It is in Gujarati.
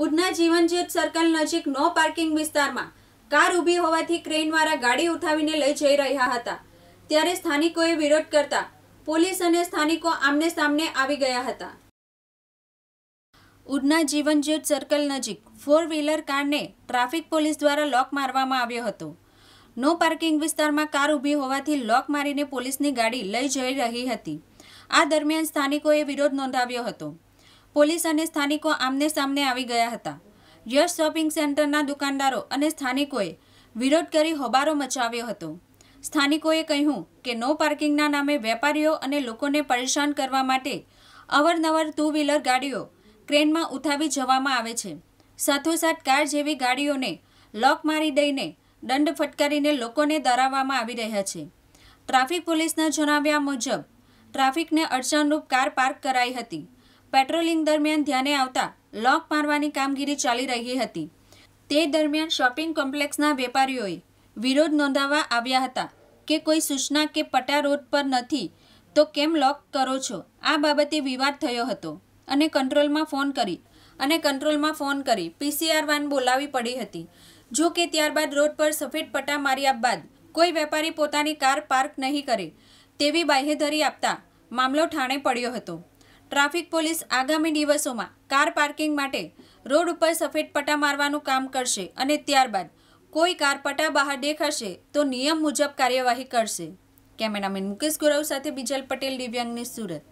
ઉધના જીવનજ્યોત સર્કલ નજીક નો પાર્કિંગ વિસ્તારમાં કાર ઊભી હોવાથી ક્રેનવાળા ગાડી ઉઠાવીને લઈ જઈ રહ્યા હતા ત્યારે સ્થાનિકોએ વિરોધ કરતા પોલીસ અને સ્થાનિકો આમને સામને આવી ગયા હતા ઉધના જીવનજ્યોત સર્કલ નજીક ફોર વ્હીલર કારને ટ્રાફિક પોલીસ દ્વારા લોક મારવામાં આવ્યો હતો નો પાર્કિંગ વિસ્તારમાં કાર ઊભી હોવાથી લોક મારીને પોલીસની ગાડી લઈ જઈ રહી હતી આ દરમિયાન સ્થાનિકોએ વિરોધ નોંધાવ્યો હતો પોલીસ અને સ્થાનિકો આમને સામને આવી ગયા હતા યશ શોપિંગ સેન્ટરના દુકાનદારો અને સ્થાનિકોએ વિરોધ કરી હોબારો મચાવ્યો હતો સ્થાનિકોએ કહ્યું કે નો પાર્કિંગના નામે વેપારીઓ અને લોકોને પરેશાન કરવા માટે અવરનવર ટુ વ્હીલર ગાડીઓ ક્રેનમાં ઉઠાવી જવામાં આવે છે સાથોસાથ કાર જેવી ગાડીઓને લોક મારી દઈને દંડ ફટકારીને લોકોને ડરાવવામાં આવી રહ્યા છે ટ્રાફિક પોલીસના જણાવ્યા મુજબ ટ્રાફિકને અડચણરૂપ કાર પાર્ક કરાઈ હતી પેટ્રોલિંગ દરમિયાન ધ્યાને આવતા લોક મારવાની કામગીરી ચાલી રહી હતી તે દરમિયાન શોપિંગ કોમ્પ્લેક્સના વેપારીઓએ વિરોધ નોંધાવવા આવ્યા હતા કે કોઈ સૂચના કે પટા રોડ પર નથી તો કેમ લોક કરો છો આ બાબતે વિવાદ થયો હતો અને કંટ્રોલમાં ફોન કરી અને કંટ્રોલમાં ફોન કરી પીસીઆર વાન બોલાવી પડી હતી જો કે ત્યારબાદ રોડ પર સફેદ પટ્ટા માર્યા બાદ કોઈ વેપારી પોતાની કાર પાર્ક નહીં કરે તેવી બાહેધરી આપતા મામલો ઠાણે પડ્યો હતો ટ્રાફિક પોલીસ આગામી દિવસોમાં કાર પાર્કિંગ માટે રોડ ઉપર સફેદ પટ્ટા મારવાનું કામ કરશે અને ત્યારબાદ કોઈ કાર પટ્ટા બહાર દેખાશે તો નિયમ મુજબ કાર્યવાહી કરશે કેમેરામેન મુકેશ ગુરવ સાથે બીજલ પટેલ દિવ્યાંગની સુરત